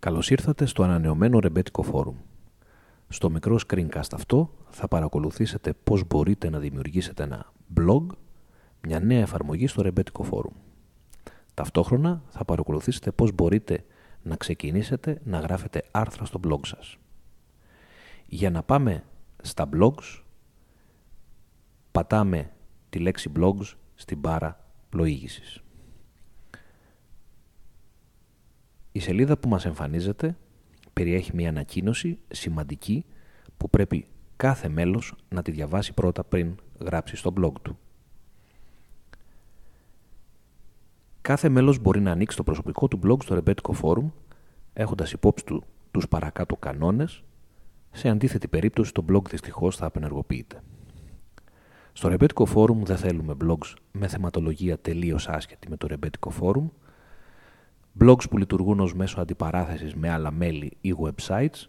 Καλώς ήρθατε στο ανανεωμένο Ρεμπέτικο Φόρουμ. Στο μικρό screencast αυτό θα παρακολουθήσετε πώς μπορείτε να δημιουργήσετε ένα blog, μια νέα εφαρμογή στο Ρεμπέτικο Φόρουμ. Ταυτόχρονα θα παρακολουθήσετε πώς μπορείτε να ξεκινήσετε να γράφετε άρθρα στο blog σας. Για να πάμε στα blogs, πατάμε τη λέξη blogs στην πάρα πλοήγησης. Η σελίδα που μας εμφανίζεται περιέχει μια ανακοίνωση σημαντική που πρέπει κάθε μέλος να τη διαβάσει πρώτα πριν γράψει στο blog του. Κάθε μέλος μπορεί να ανοίξει το προσωπικό του blog στο Rebetiko Forum έχοντας υπόψη του τους παρακάτω κανόνες, σε αντίθετη περίπτωση το blog δυστυχώς θα απενεργοποιείται. Στο Rebetiko Forum δεν θέλουμε blogs με θεματολογία τελείως άσχετη με το Rebetiko Forum, blogs που λειτουργούν ως μέσο αντιπαράθεσης με άλλα μέλη ή websites,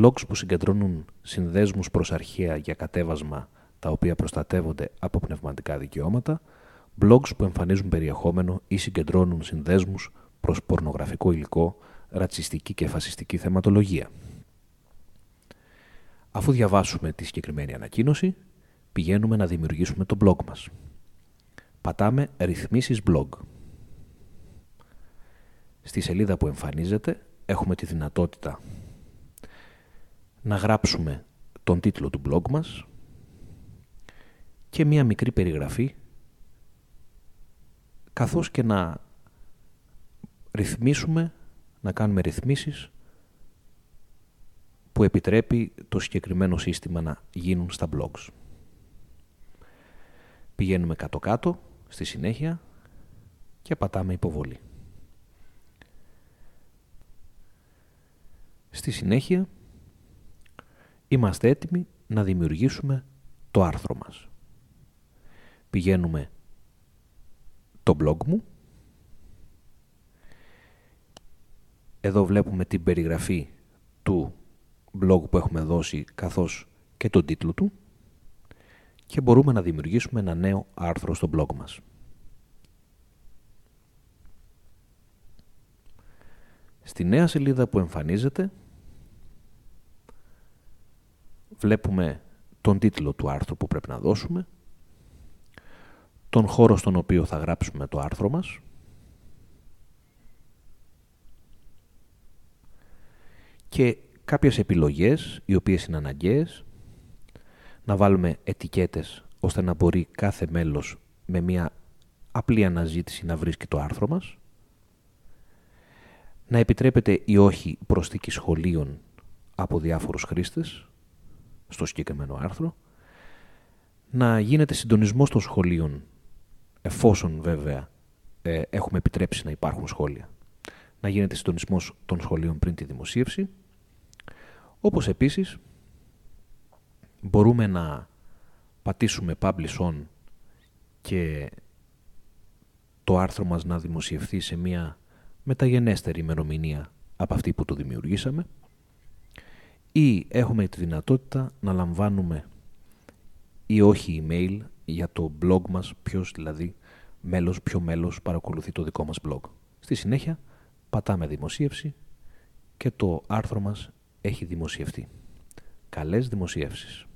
blogs που συγκεντρώνουν συνδέσμους προς αρχαία για κατέβασμα τα οποία προστατεύονται από πνευματικά δικαιώματα, blogs που εμφανίζουν περιεχόμενο ή συγκεντρώνουν συνδέσμους προς πορνογραφικό υλικό, ρατσιστική και φασιστική θεματολογία. Αφού διαβάσουμε τη συγκεκριμένη ανακοίνωση, πηγαίνουμε να δημιουργήσουμε το blog μας. Πατάμε «Ρυθμίσεις blog» στη σελίδα που εμφανίζεται έχουμε τη δυνατότητα να γράψουμε τον τίτλο του blog μας και μία μικρή περιγραφή καθώς και να ρυθμίσουμε, να κάνουμε ρυθμίσεις που επιτρέπει το συγκεκριμένο σύστημα να γίνουν στα blogs. Πηγαίνουμε κάτω-κάτω στη συνέχεια και πατάμε υποβολή. Στη συνέχεια, είμαστε έτοιμοι να δημιουργήσουμε το άρθρο μας. Πηγαίνουμε το blog μου. Εδώ βλέπουμε την περιγραφή του blog που έχουμε δώσει καθώς και τον τίτλο του και μπορούμε να δημιουργήσουμε ένα νέο άρθρο στο blog μας. Στη νέα σελίδα που εμφανίζεται βλέπουμε τον τίτλο του άρθρου που πρέπει να δώσουμε, τον χώρο στον οποίο θα γράψουμε το άρθρο μας και κάποιες επιλογές οι οποίες είναι αναγκαίες να βάλουμε ετικέτες ώστε να μπορεί κάθε μέλος με μια απλή αναζήτηση να βρίσκει το άρθρο μας να επιτρέπεται ή όχι προσθήκη σχολείων από διάφορους χρήστες στο συγκεκριμένο άρθρο, να γίνεται συντονισμός των σχολείων, εφόσον βέβαια ε, έχουμε επιτρέψει να υπάρχουν σχόλια. Να γίνεται συντονισμός των σχολείων πριν τη δημοσίευση, όπως επίσης μπορούμε να πατήσουμε publish on και το άρθρο μας να δημοσιευθεί σε μια μεταγενέστερη ημερομηνία από αυτή που το δημιουργήσαμε ή έχουμε τη δυνατότητα να λαμβάνουμε ή όχι email για το blog μας, ποιος δηλαδή μέλος, ποιο μέλος παρακολουθεί το δικό μας blog. Στη συνέχεια πατάμε δημοσίευση και το άρθρο μας έχει δημοσιευτεί. Καλές δημοσίευσεις.